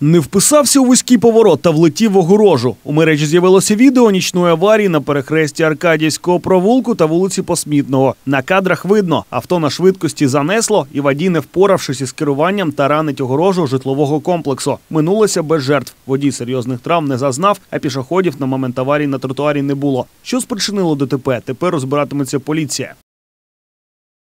Не вписався у вузький поворот та влетів в огорожу. У мережі з'явилося відео нічної аварії на перехресті Аркадійського провулку та вулиці Посмітного. На кадрах видно, авто на швидкості занесло, і водій, не впоравшись із керуванням таранить огорожу житлового комплексу. Минулося без жертв. Водій серйозних травм не зазнав, а пішоходів на момент аварії на тротуарі не було. Що спричинило ДТП? Тепер розбиратиметься поліція.